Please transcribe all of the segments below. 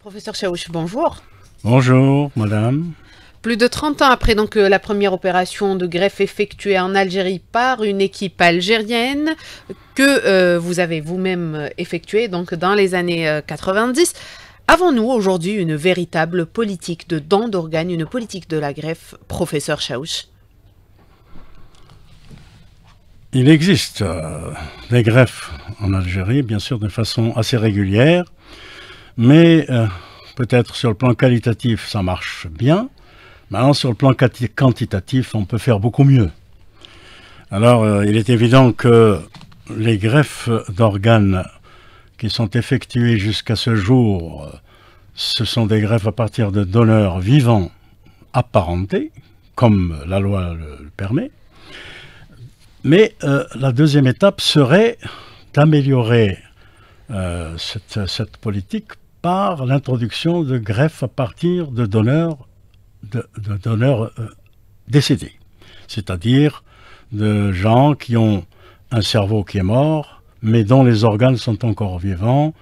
Professeur Chaouch, bonjour. Bonjour, madame. Plus de 30 ans après donc euh, la première opération de greffe effectuée en Algérie par une équipe algérienne que euh, vous avez vous-même euh, effectuée donc dans les années 90, avons-nous aujourd'hui une véritable politique de don d'organes, une politique de la greffe, professeur Chaouch Il existe des greffes en Algérie, bien sûr, de façon assez régulière mais euh, peut-être sur le plan qualitatif, ça marche bien. Maintenant, sur le plan quantitatif, on peut faire beaucoup mieux. Alors, euh, il est évident que les greffes d'organes qui sont effectuées jusqu'à ce jour, ce sont des greffes à partir de donneurs vivants apparentés, comme la loi le permet. Mais euh, la deuxième étape serait d'améliorer cette, politique par l'introduction de greffes à partir de donneurs, de, donneurs euh, décédés, c'est-à-dire de gens qui ont un cerveau qui est mort, mais dont les organes sont encore vivants,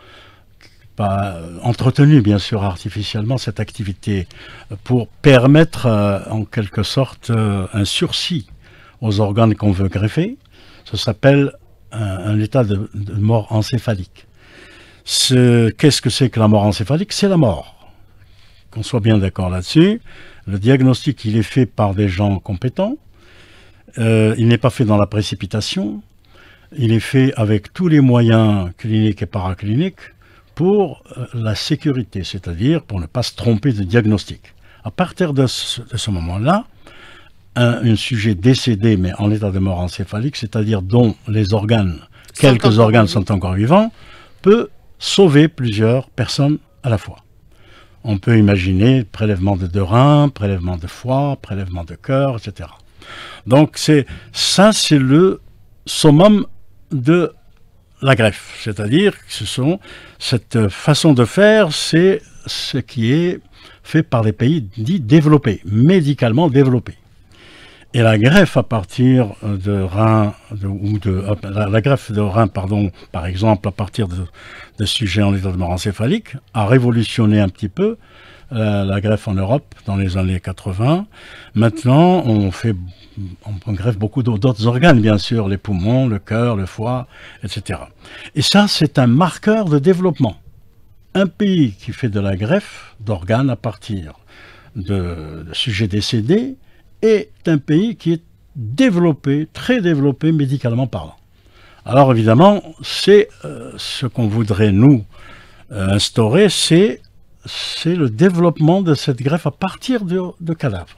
pas euh, entretenu bien sûr artificiellement cette activité euh, pour permettre en quelque sorte un sursis aux organes qu'on veut greffer. Ça s'appelle un, état de mort encéphalique qu'est-ce que c'est que la mort encéphalique C'est la mort. Qu'on soit bien d'accord là-dessus. Le diagnostic, il est fait par des gens compétents. Euh, il n'est pas fait dans la précipitation. Il est fait avec tous les moyens cliniques et paracliniques pour euh, la sécurité, c'est-à-dire pour ne pas se tromper de diagnostic. À partir de ce, moment-là, un, un, sujet décédé mais en état de mort encéphalique, c'est-à-dire dont les organes, quelques organes sont encore vivants, peut sauver plusieurs personnes à la fois. On peut imaginer prélèvement de deux reins, prélèvement de foie, prélèvement de cœur, etc. Donc c'est ça, c'est le summum de la greffe, c'est-à-dire que ce sont cette façon de faire, c'est ce qui est fait par les pays dits développés, médicalement développés et la greffe à partir de rein, ou de, la, greffe de rein, pardon, par exemple, à partir de, sujets en état de mort encéphalique, a révolutionné un petit peu euh, la, greffe en Europe dans les années 80. Maintenant, on fait, on, greffe beaucoup d'autres organes, bien sûr, les poumons, le cœur, le foie, etc. Et ça, c'est un marqueur de développement. Un pays qui fait de la greffe d'organes à partir de sujets décédés, est un pays qui est développé, très développé médicalement parlant. Alors évidemment, c'est euh, ce qu'on voudrait nous euh, instaurer, c'est le développement de cette greffe à partir de, de cadavres.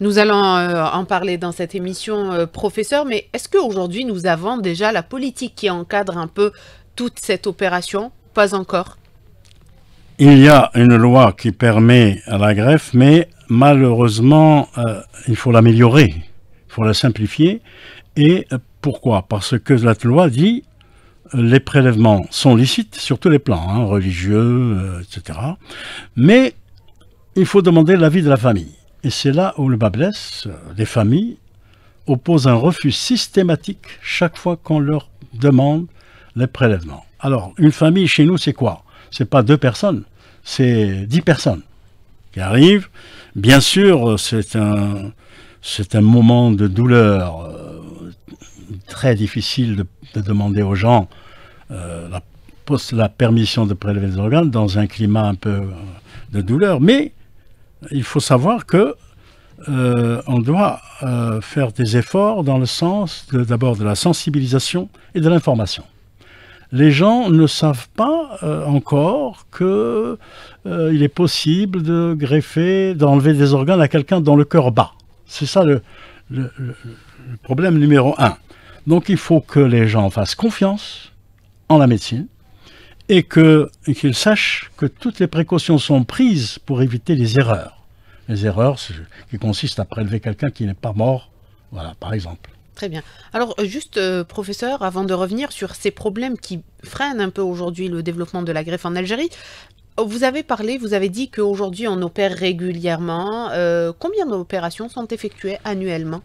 Nous allons euh, en parler dans cette émission, professeur, mais est-ce qu'aujourd'hui nous avons déjà la politique qui encadre un peu toute cette opération Pas encore. Il y a une loi qui permet la greffe, mais malheureusement, euh, il faut l'améliorer, il faut la simplifier. Et pourquoi Parce que la loi dit euh, les prélèvements sont licites sur tous les plans, hein, religieux, euh, etc. Mais il faut demander l'avis de la famille. Et c'est là où le bas blesse. Les familles opposent un refus systématique chaque fois qu'on leur demande les prélèvements. Alors, une famille chez nous, c'est quoi C'est pas deux personnes, c'est dix personnes arrive. Bien sûr, c'est un, c'est un moment de douleur euh, très difficile de, demander aux gens euh, la, la, permission de prélever des organes dans un climat un peu euh, de douleur. Mais il faut savoir que on doit faire des efforts dans le sens d'abord de la sensibilisation et de l'information les gens ne savent pas euh, encore qu'il euh, est possible de greffer, d'enlever des organes à quelqu'un dans le cœur bas. C'est ça le, problème numéro un. Donc il faut que les gens fassent confiance en la médecine et qu'ils sachent que toutes les précautions sont prises pour éviter les erreurs. Les erreurs qui consistent à prélever quelqu'un qui n'est pas mort, voilà, par exemple. Très bien. Alors euh, juste, euh, professeur, avant de revenir sur ces problèmes qui freinent un peu aujourd'hui le développement de la greffe en Algérie, euh, vous avez parlé, vous avez dit qu'aujourd'hui on opère régulièrement. combien d'opérations sont effectuées annuellement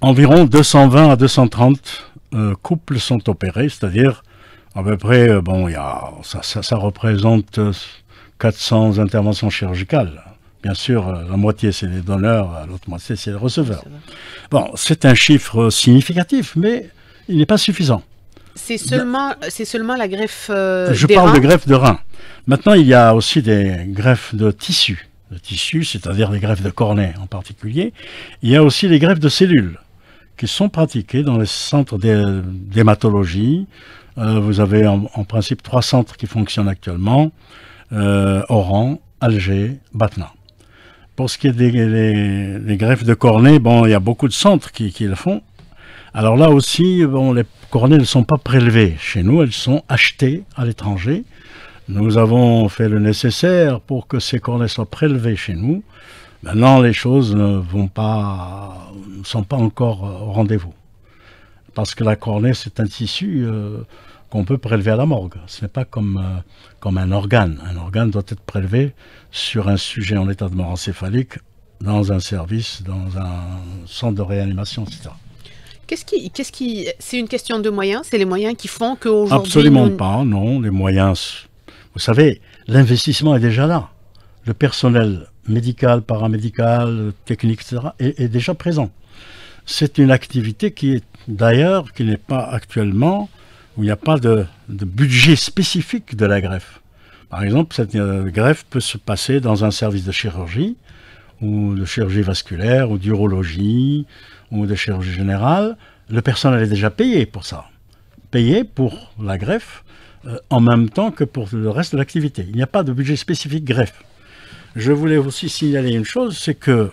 Environ 220 à 230 couples sont opérés, c'est-à-dire à peu près, bon, ça, ça, représente 400 interventions chirurgicales. Bien sûr, euh, la moitié c'est les donneurs, euh, l'autre moitié c'est les receveurs. Bon, c'est un chiffre significatif, mais il n'est pas suffisant. C'est seulement, c'est seulement la greffe euh, Je parle de greffe de rein. Maintenant, il y a aussi des greffes de tissus. De tissus, c'est-à-dire des greffes de cornée en particulier. Il y a aussi les greffes de cellules qui sont pratiquées dans les centres d'hématologie. vous avez en, principe trois centres qui fonctionnent actuellement. Oran, Alger, Batna. Pour ce qui est des, greffes de cornets, bon, il y a beaucoup de centres qui, le font. Alors là aussi, bon, les cornets ne sont pas prélevés chez nous, elles sont achetées à l'étranger. Nous avons fait le nécessaire pour que ces cornets soient prélevés chez nous. Maintenant, les choses ne vont pas, sont pas encore au rendez-vous. Parce que la cornée, c'est un tissu euh, qu'on peut prélever à la morgue. Ce n'est pas comme, euh, comme un organe. Un organe doit être prélevé sur un sujet en état de mort encéphalique, dans un service, dans un centre de réanimation, etc. Qu'est-ce qui, qu'est-ce qui, c'est une question de moyens. C'est les moyens qui font qu'aujourd'hui. Absolument pas, non. Les moyens. Vous savez, l'investissement est déjà là. Le personnel médical, paramédical, technique, etc. est déjà présent. C'est une activité qui est d'ailleurs qui n'est pas actuellement où il n'y a pas de, budget spécifique de la greffe. Par exemple, cette euh, greffe peut se passer dans un service de chirurgie, ou de chirurgie vasculaire, ou d'urologie, ou de chirurgie générale. Le personnel est déjà payé pour ça. Payé pour la greffe euh, en même temps que pour le reste de l'activité. Il n'y a pas de budget spécifique greffe. Je voulais aussi signaler une chose, c'est que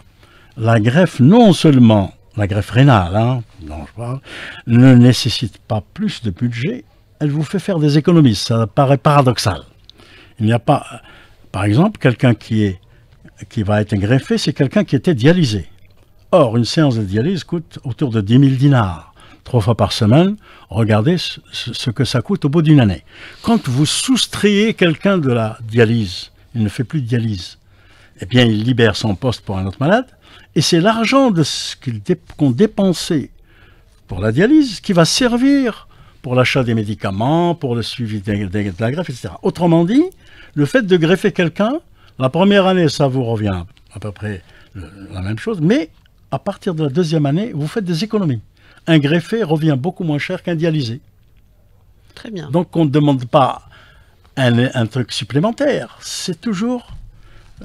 la greffe non seulement la greffe rénale hein, dont je parle, ne nécessite pas plus de budget, elle vous fait faire des économies. Ça paraît paradoxal. Il n'y a pas, par exemple, quelqu'un qui, est, qui va être greffé, c'est quelqu'un qui était dialysé. Or, une séance de dialyse coûte autour de 10 000 dinars, trois fois par semaine. Regardez ce que ça coûte au bout d'une année. Quand vous soustrayez quelqu'un de la dialyse, il ne fait plus de dialyse. Eh bien, il libère son poste pour un autre malade, et c'est l'argent qu'on dépensait pour la dialyse qui va servir pour l'achat des médicaments, pour le suivi de la greffe, etc. Autrement dit, le fait de greffer quelqu'un, la première année, ça vous revient à peu près la même chose, mais à partir de la deuxième année, vous faites des économies. Un greffé revient beaucoup moins cher qu'un dialysé. Très bien. Donc on ne demande pas un, un truc supplémentaire, c'est toujours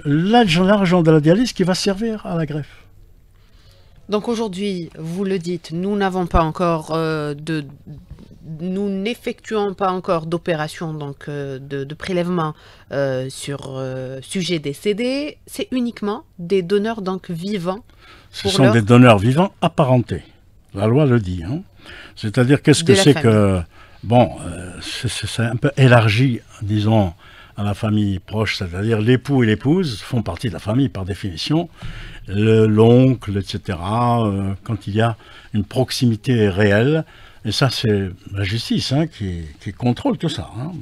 l'argent de la dialyse qui va servir à la greffe. Donc aujourd'hui, vous le dites, nous n'avons pas encore euh, de nous n'effectuons pas encore d'opération donc euh, de, prélèvement euh, sur sujet décédé. C'est uniquement des donneurs donc vivants. Ce sont des donneurs vivants apparentés. La loi le dit. Hein. C'est-à-dire qu'est-ce que c'est que bon, c'est un peu élargi, disons, à la famille proche. C'est-à-dire l'époux et l'épouse font partie de la famille par définition, l'oncle, etc., euh, quand il y a une proximité réelle. Et ça, c'est la justice hein, qui, qui, contrôle tout ça. Hein.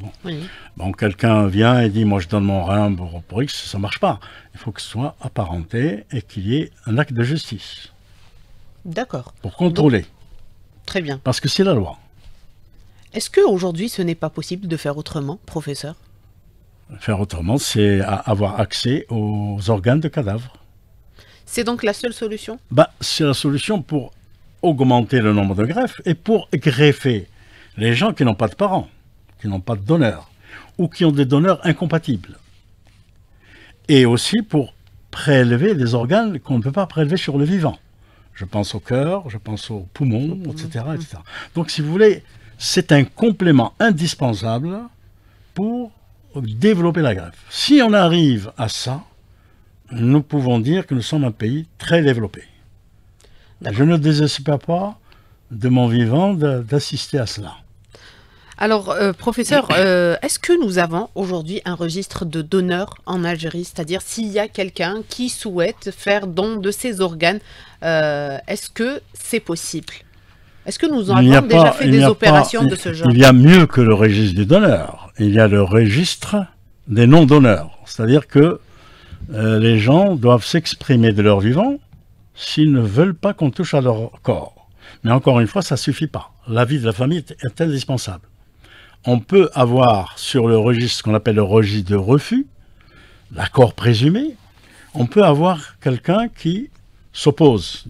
Bon, quelqu'un vient et dit, moi je donne mon rein pour, X, ça ne marche pas. Il faut que ce soit apparenté et qu'il y ait un acte de justice. D'accord. Pour contrôler. très bien. Parce que c'est la loi. Est-ce qu'aujourd'hui, ce n'est pas possible de faire autrement, professeur Faire autrement, c'est avoir accès aux organes de cadavres. C'est donc la seule solution bah, C'est la solution pour augmenter le nombre de greffes et pour greffer les gens qui n'ont pas de parents, qui n'ont pas de donneurs, ou qui ont des donneurs incompatibles. Et aussi pour prélever des organes qu'on ne peut pas prélever sur le vivant. Je pense au cœur, je pense aux poumons, etc., etc. Donc, si vous voulez, c'est un complément indispensable pour développer la greffe. Si on arrive à ça, nous pouvons dire que nous sommes un pays très développé. Je ne désespère pas de mon vivant d'assister à cela. Alors, euh, professeur, euh, est-ce que nous avons aujourd'hui un registre de donneurs en Algérie C'est-à-dire, s'il y a quelqu'un qui souhaite faire don de ses organes, euh, est-ce que c'est possible Est-ce que nous avons déjà fait des opérations de ce genre Il y a mieux que le registre des donneurs. Il y a le registre des non-donneurs. C'est-à-dire que euh, les gens doivent s'exprimer de leur vivant s'ils ne veulent pas qu'on touche à leur corps. Mais encore une fois, ça ne suffit pas. La vie de la famille est indispensable. On peut avoir sur le registre, ce qu'on appelle le registre de refus, l'accord présumé, on peut avoir quelqu'un qui s'oppose.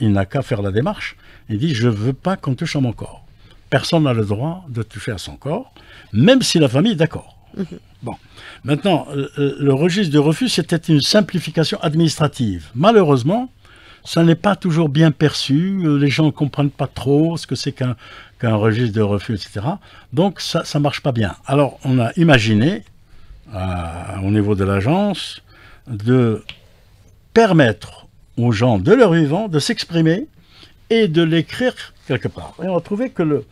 Il n'a qu'à faire la démarche. Il dit, je ne veux pas qu'on touche à mon corps. Personne n'a le droit de toucher à son corps, même si la famille est d'accord. Mhm. Bon. Maintenant, euh, euh, le, registre de refus, c'était une simplification administrative. Malheureusement, ça n'est pas toujours bien perçu, euh, les gens ne comprennent pas trop ce que c'est qu'un registre de refus, etc. Donc ça ne marche pas bien. Alors on a imaginé, au niveau de l'agence, de permettre aux gens de leur vivant de s'exprimer et de l'écrire quelque part. Et on a trouvé que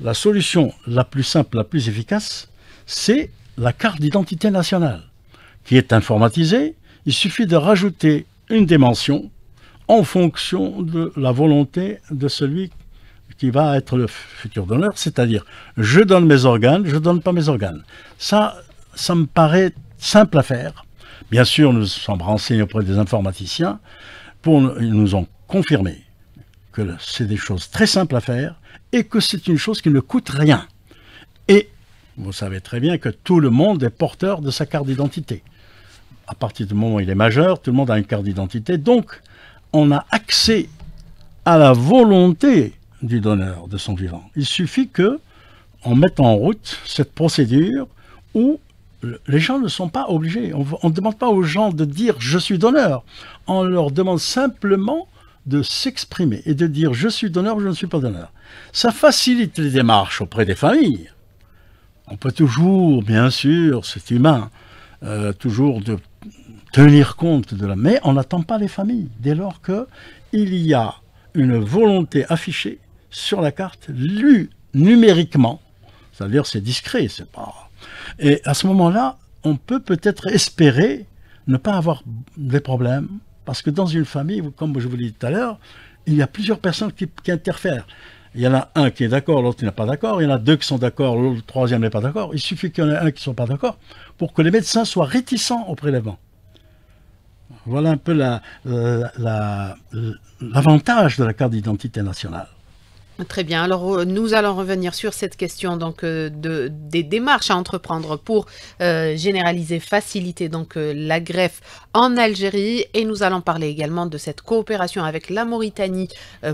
la solution la plus simple, la plus efficace, c'est la carte d'identité nationale, qui est informatisée. Il suffit de rajouter une dimension en fonction de la volonté de celui qui va être le futur donneur, c'est-à-dire je donne mes organes, je ne donne pas mes organes. Ça, ça me paraît simple à faire. Bien sûr, nous sommes renseignés auprès des informaticiens, pour, nous ont confirmé que c'est des choses très simples à faire et que c'est une chose qui ne coûte rien. Et vous savez très bien que tout le monde est porteur de sa carte d'identité. À partir du moment où il est majeur, tout le monde a une carte d'identité. Donc, on a accès à la volonté du donneur de son vivant. Il suffit que on mette en route cette procédure où les gens ne sont pas obligés. On ne demande pas aux gens de dire je suis donneur. On leur demande simplement de s'exprimer et de dire je suis donneur ou je ne suis pas donneur. Ça facilite les démarches auprès des familles. On peut toujours, bien sûr, c'est humain, euh, toujours de tenir compte de la... Mais on n'attend pas les familles, dès lors qu'il y a une volonté affichée sur la carte, lue numériquement, c'est-à-dire c'est discret, c'est pas... Et à ce moment-là, on peut peut-être espérer ne pas avoir des problèmes, parce que dans une famille, comme je vous l'ai dit tout à l'heure, il y a plusieurs personnes qui, qui interfèrent. Il y en a un qui est d'accord, l'autre qui n'est pas d'accord. Il y en a deux qui sont d'accord, le troisième n'est pas d'accord. Il suffit qu'il y en ait un qui ne soit pas d'accord pour que les médecins soient réticents au prélèvement. Voilà un peu euh, l'avantage de la carte d'identité nationale. Très bien. Alors, euh, nous allons revenir sur cette question donc euh, de, des démarches à entreprendre pour euh, généraliser, faciliter donc la greffe en Algérie. Et nous allons parler également de cette coopération avec la Mauritanie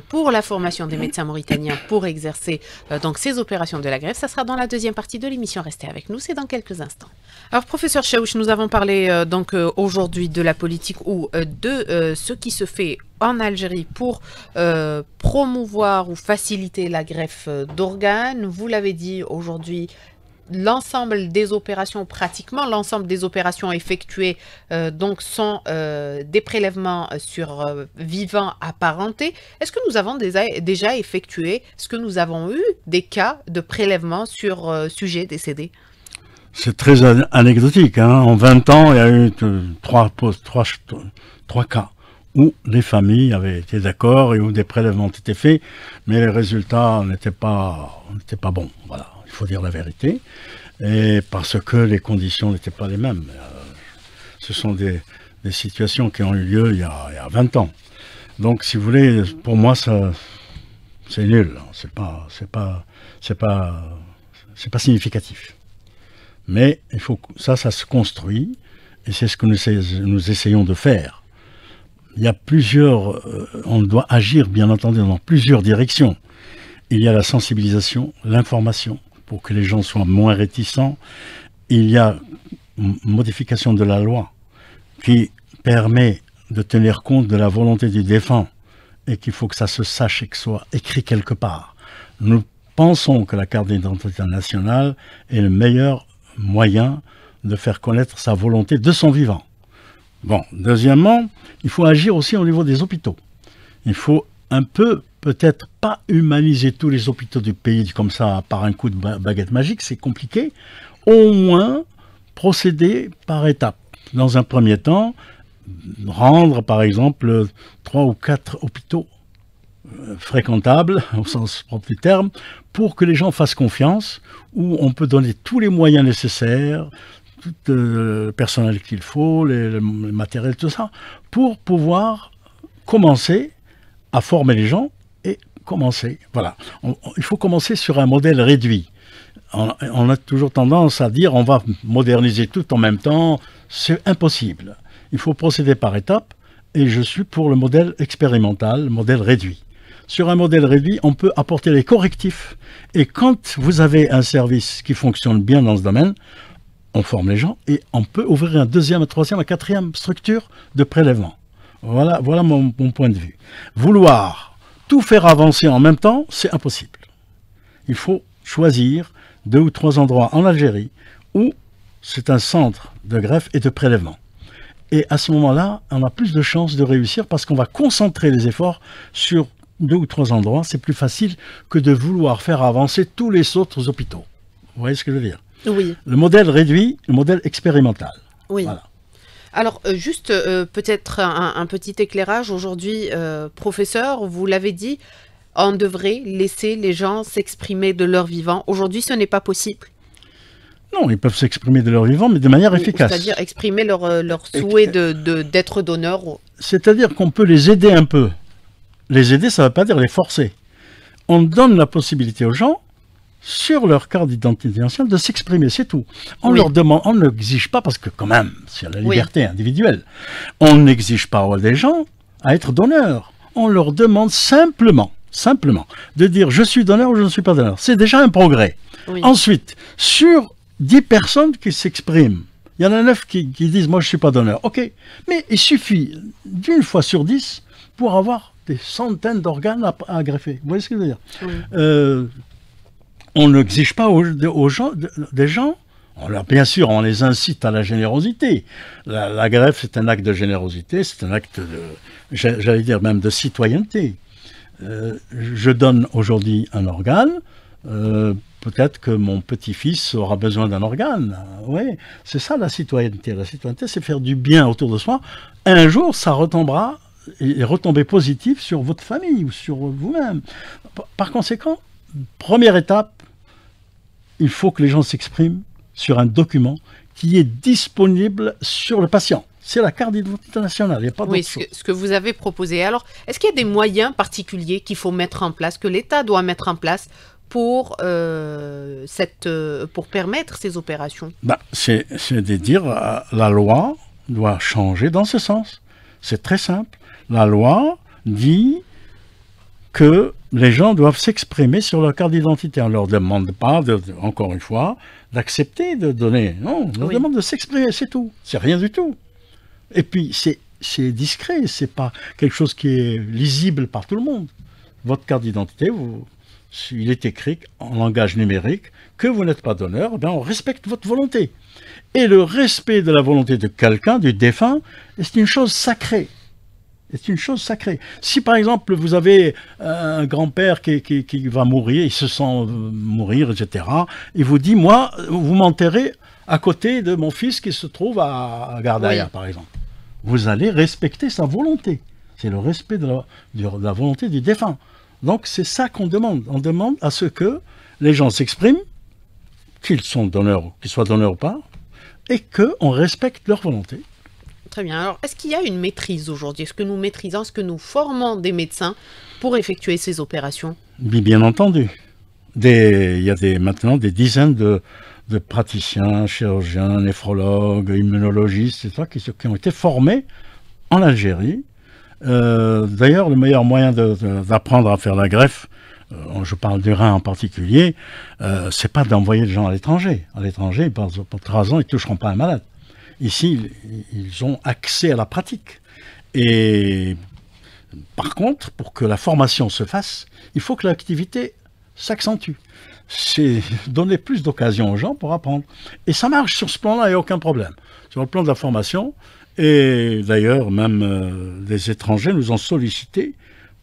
pour la formation des médecins mauritaniens pour exercer donc ces opérations de la greffe. Ça sera dans la deuxième partie de l'émission. Restez avec nous, c'est dans quelques instants. Alors, professeur Chaouch, nous avons parlé donc aujourd'hui de la politique ou de ce qui se fait en Algérie pour euh, promouvoir ou faciliter la greffe euh, d'organes. Vous l'avez dit aujourd'hui, l'ensemble des opérations, pratiquement l'ensemble des opérations effectuées, euh, donc sont des prélèvements sur vivants apparentés. Est-ce que nous avons déjà effectué, est-ce que nous avons eu des cas de prélèvements sur sujets décédés C'est très anecdotique. Hein. en 20 ans, il y a eu trois, trois cas où les familles avaient été d'accord et où des prélèvements ont été faits, mais les résultats n'étaient pas, pas bons. Voilà, il faut dire la vérité. Et parce que les conditions n'étaient pas les mêmes. Euh, ce sont des, situations qui ont eu lieu il y, a, 20 ans. Donc, si vous voulez, pour moi, ça, c'est nul. Hein. C'est pas, c'est pas, significatif. Mais il faut, ça, ça se construit, et c'est ce que nous essayons de faire il y a plusieurs, euh, on doit agir bien entendu dans plusieurs directions. Il y a la sensibilisation, l'information, pour que les gens soient moins réticents. Il y a modification de la loi qui permet de tenir compte de la volonté du défunt et qu'il faut que ça se sache et que ce soit écrit quelque part. Nous pensons que la carte d'identité nationale est le meilleur moyen de faire connaître sa volonté de son vivant. Bon, deuxièmement, il faut agir aussi au niveau des hôpitaux. Il faut un peu, peut-être pas humaniser tous les hôpitaux du pays comme ça par un coup de baguette magique, c'est compliqué. Au moins, procéder par étapes. Dans un premier temps, rendre par exemple trois ou quatre hôpitaux euh, fréquentables au sens propre du terme pour que les gens fassent confiance où on peut donner tous les moyens nécessaires tout euh, le personnel qu'il faut, les, le matériel, tout ça, pour pouvoir commencer à former les gens et commencer. Voilà. il faut commencer sur un modèle réduit. On, on, a toujours tendance à dire on va moderniser tout en même temps. C'est impossible. Il faut procéder par étapes et je suis pour le modèle expérimental, le modèle réduit. Sur un modèle réduit, on peut apporter les correctifs. Et quand vous avez un service qui fonctionne bien dans ce domaine, on forme les gens et on peut ouvrir un deuxième, un troisième, un quatrième structure de prélèvement. Voilà, voilà mon, mon point de vue. Vouloir tout faire avancer en même temps, c'est impossible. Il faut choisir deux ou trois endroits en Algérie où c'est un centre de greffe et de prélèvement. Et à ce moment-là, on a plus de chances de réussir parce qu'on va concentrer les efforts sur deux ou trois endroits. C'est plus facile que de vouloir faire avancer tous les autres hôpitaux. Vous voyez ce que je veux dire le modèle réduit, le modèle expérimental. Oui. Alors, euh, juste euh, peut-être un, petit éclairage. Aujourd'hui, euh, professeur, vous l'avez dit, on devrait laisser les gens s'exprimer de leur vivant. Aujourd'hui, ce n'est pas possible. Non, ils peuvent s'exprimer de leur vivant, mais de manière efficace. C'est-à-dire exprimer leur, souhait d'être de, d'être donneur. C'est-à-dire qu'on peut les aider un peu. Les aider, ça ne veut pas dire les forcer. On donne la possibilité aux gens sur leur carte d'identité nationale de s'exprimer, c'est tout. On leur demande, on n'exige pas, parce que quand même, c'est la liberté individuelle, on n'exige pas des gens à être donneurs. On leur demande simplement, simplement, de dire je suis donneur ou je ne suis pas donneur. C'est déjà un progrès. Ensuite, sur 10 personnes qui s'expriment, il y en a 9 qui, disent moi je ne suis pas donneur. OK, mais il suffit d'une fois sur 10 pour avoir des centaines d'organes à, greffer. Vous voyez ce que je veux dire euh, on n'exige pas aux, gens, des gens bien sûr, on les incite à la générosité. La, la grève, c'est un acte de générosité, c'est un acte, j'allais dire même de citoyenneté. Euh, je donne aujourd'hui un organe, euh, peut-être que mon petit-fils aura besoin d'un organe. Oui, c'est ça la citoyenneté. La citoyenneté, c'est faire du bien autour de soi. Un jour, ça retombera et retomber positif sur votre famille ou sur vous-même. Par conséquent, première étape, il faut que les gens s'expriment sur un document qui est disponible sur le patient. C'est la carte d'identité nationale, il n'y a pas oui, ce, Que, vous avez proposé. Alors, est-ce qu'il y a des moyens particuliers qu'il faut mettre en place, que l'État doit mettre en place pour, euh, cette, euh, pour permettre ces opérations bah, C'est de dire euh, la loi doit changer dans ce sens. C'est très simple. La loi dit que les gens doivent s'exprimer sur leur carte d'identité. On ne leur demande pas, de, encore une fois, d'accepter de donner. Non, on leur demande de s'exprimer, c'est tout. C'est rien du tout. Et puis, c'est discret, c'est pas quelque chose qui est lisible par tout le monde. Votre carte d'identité, il est écrit en langage numérique que vous n'êtes pas donneur, eh on respecte votre volonté. Et le respect de la volonté de quelqu'un, du défunt, c'est une chose sacrée. C'est une chose sacrée. Si par exemple vous avez euh, un grand-père qui, va mourir, il se sent euh, mourir, etc., il vous dit, moi, vous m'enterrez à côté de mon fils qui se trouve à Gardaïa, par exemple. Vous allez respecter sa volonté. C'est le respect de la, volonté du défunt. Donc c'est ça qu'on demande. On demande à ce que les gens s'expriment, qu'ils sont qu'ils soient donneurs ou pas, et qu'on respecte leur volonté. Très bien. Alors, est-ce qu'il y a une maîtrise aujourd'hui Est-ce que nous maîtrisons, est-ce que nous formons des médecins pour effectuer ces opérations Bien entendu. il y a maintenant des dizaines de, praticiens, chirurgiens, néphrologues, immunologistes, etc., qui, qui ont été formés en Algérie. Euh, d'ailleurs, le meilleur moyen d'apprendre à faire la greffe, euh, je parle du rein en particulier, euh, c'est pas d'envoyer des gens à l'étranger. À l'étranger, pour trois ans, ils ne toucheront pas un malade. Ici, ils ont accès à la pratique. Et par contre, pour que la formation se fasse, il faut que l'activité s'accentue. C'est donner plus d'occasions aux gens pour apprendre. Et ça marche sur ce plan-là, il n'y a aucun problème. Sur le plan de la formation, et d'ailleurs, même euh, des les étrangers nous ont sollicité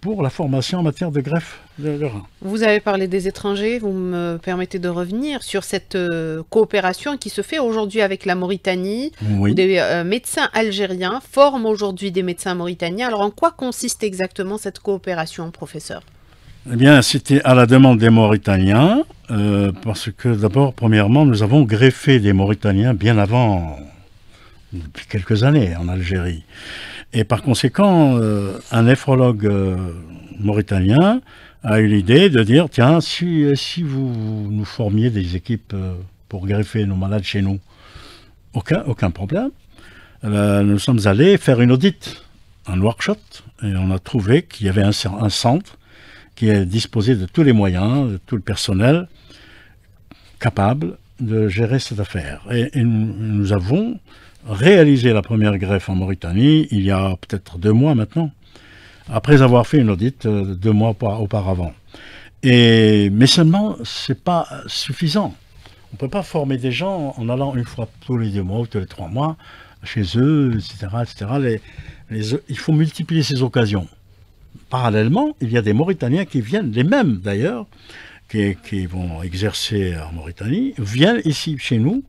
pour la formation en matière de greffe de, Vous avez parlé des étrangers, vous me permettez de revenir sur cette euh, coopération qui se fait aujourd'hui avec la Mauritanie. des euh, médecins algériens forment aujourd'hui des médecins mauritaniens. Alors en quoi consiste exactement cette coopération, professeur eh bien, c'était à la demande des Mauritaniens, euh, parce que d'abord, premièrement, nous avons greffé des Mauritaniens bien avant, depuis quelques années en Algérie. Et par conséquent, euh, un néphrologue euh, mauritanien a eu l'idée de dire, tiens, si, euh, vous, nous formiez des équipes pour greffer nos malades chez nous, aucun, aucun problème. Eh ben, nous sommes allés faire une audite, un workshop, et on a trouvé qu'il y avait un, centre qui disposait de tous les moyens, de tout le personnel capable de gérer cette affaire. Et, nous avons réaliser la première greffe en Mauritanie il y a peut-être deux mois maintenant, après avoir fait une audite euh, deux mois auparavant. Et, mais seulement, ce n'est pas suffisant. On ne peut pas former des gens en allant une fois tous les deux mois ou tous les trois mois chez eux, etc. etc. il faut multiplier ces occasions. Parallèlement, il y a des Mauritaniens qui viennent, les mêmes d'ailleurs, qui, qui, vont exercer en Mauritanie, viennent ici chez nous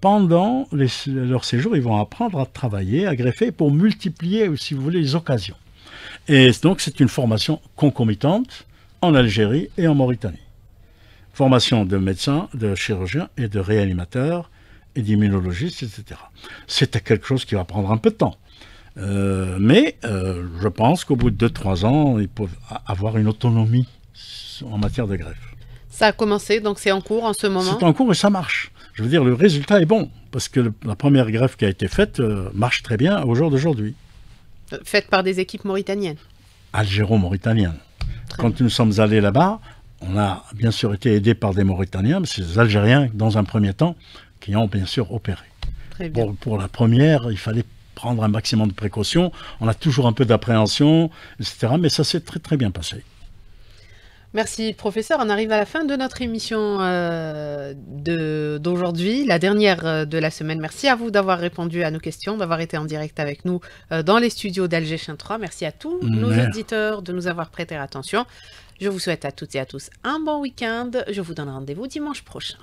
pendant leur séjour, ils vont apprendre à travailler, à greffer pour multiplier, si vous voulez, les occasions. Et donc, c'est une formation concomitante en Algérie et en Mauritanie. Formation de médecins, de chirurgiens et de réanimateurs et d'immunologistes, etc. C'est quelque chose qui va prendre un peu de temps. Euh, mais euh, je pense qu'au bout de 2-3 ans, ils peuvent avoir une autonomie en matière de greffe. Ça a commencé, donc c'est en cours en ce moment C'est en cours et ça marche je veux dire, le résultat est bon, parce que la première greffe qui a été faite euh, marche très bien au jour d'aujourd'hui. Euh, faite par des équipes mauritaniennes Algéro-mauritaniennes. Quand nous sommes allés là-bas, on a bien sûr été aidés par des Mauritaniens, mais c'est des Algériens dans un premier temps qui ont bien sûr opéré. Pour, pour la première, il fallait prendre un maximum de précautions. On a toujours un peu d'appréhension, etc. Mais ça s'est très très bien passé. Merci professeur. On arrive à la fin de notre émission euh, d'aujourd'hui, la dernière euh, de la semaine. Merci à vous d'avoir répondu à nos questions, d'avoir été en direct avec nous euh, dans les studios d'Alger 3. Merci à tous nos auditeurs de nous avoir prêté attention. Je vous souhaite à toutes et à tous un bon week-end. Je vous donne rendez-vous dimanche prochain.